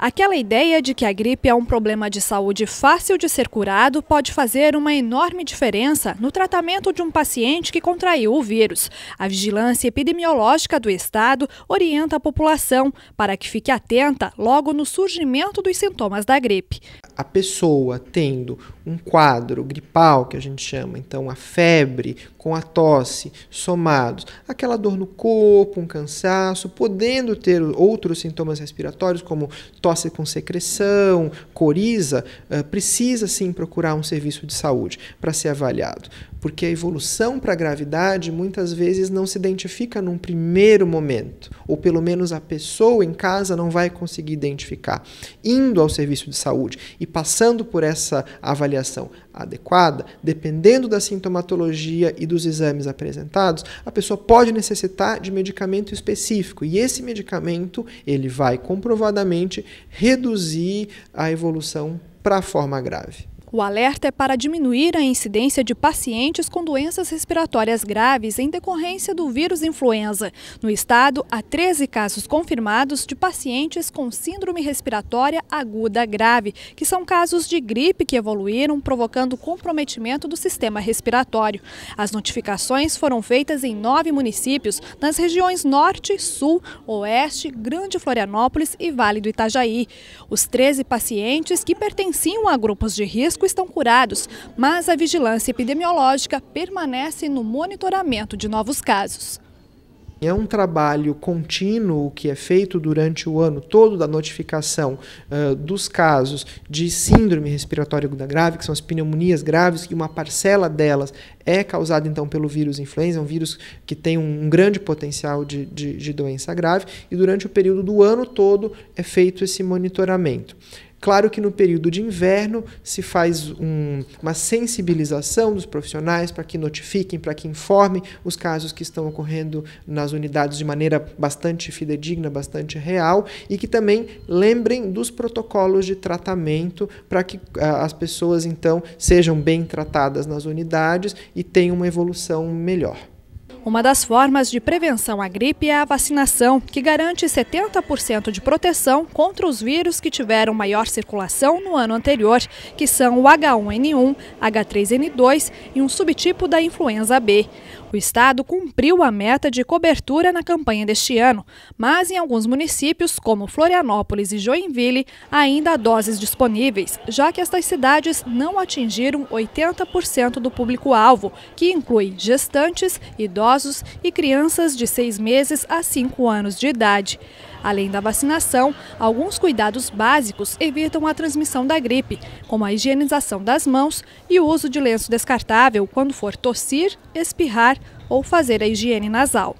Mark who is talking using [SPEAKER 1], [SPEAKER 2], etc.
[SPEAKER 1] Aquela ideia de que a gripe é um problema de saúde fácil de ser curado pode fazer uma enorme diferença no tratamento de um paciente que contraiu o vírus. A vigilância epidemiológica do estado orienta a população para que fique atenta logo no surgimento dos sintomas da gripe.
[SPEAKER 2] A pessoa tendo um quadro gripal, que a gente chama, então a febre com a tosse somados, aquela dor no corpo, um cansaço, podendo ter outros sintomas respiratórios como tosse tosse com secreção, coriza, eh, precisa sim procurar um serviço de saúde para ser avaliado, porque a evolução para a gravidade muitas vezes não se identifica num primeiro momento, ou pelo menos a pessoa em casa não vai conseguir identificar. Indo ao serviço de saúde e passando por essa avaliação, adequada, dependendo da sintomatologia e dos exames apresentados, a pessoa pode necessitar de medicamento específico e esse medicamento ele vai comprovadamente reduzir a evolução para a forma grave.
[SPEAKER 1] O alerta é para diminuir a incidência de pacientes com doenças respiratórias graves em decorrência do vírus influenza. No estado, há 13 casos confirmados de pacientes com síndrome respiratória aguda grave, que são casos de gripe que evoluíram, provocando comprometimento do sistema respiratório. As notificações foram feitas em nove municípios, nas regiões Norte, Sul, Oeste, Grande Florianópolis e Vale do Itajaí. Os 13 pacientes que pertenciam a grupos de risco estão curados, mas a vigilância epidemiológica permanece no monitoramento de novos
[SPEAKER 2] casos. É um trabalho contínuo que é feito durante o ano todo da notificação uh, dos casos de síndrome respiratória aguda grave, que são as pneumonias graves, e uma parcela delas é causada então pelo vírus influenza, um vírus que tem um, um grande potencial de, de, de doença grave, e durante o período do ano todo é feito esse monitoramento. Claro que no período de inverno se faz um, uma sensibilização dos profissionais para que notifiquem, para que informem os casos que estão ocorrendo nas unidades de maneira bastante fidedigna, bastante real e que também lembrem dos protocolos de tratamento para que ah, as pessoas então sejam bem tratadas nas unidades e tenham uma evolução melhor. Uma das
[SPEAKER 1] formas de prevenção à gripe é a vacinação, que garante 70% de proteção contra os vírus que tiveram maior circulação no ano anterior, que são o H1N1, H3N2 e um subtipo da influenza B. O estado cumpriu a meta de cobertura na campanha deste ano, mas em alguns municípios, como Florianópolis e Joinville, ainda há doses disponíveis, já que estas cidades não atingiram 80% do público-alvo, que inclui gestantes, idosos idosos e crianças de 6 meses a 5 anos de idade. Além da vacinação, alguns cuidados básicos evitam a transmissão da gripe, como a higienização das mãos e o uso de lenço descartável quando for tossir, espirrar ou fazer a higiene nasal.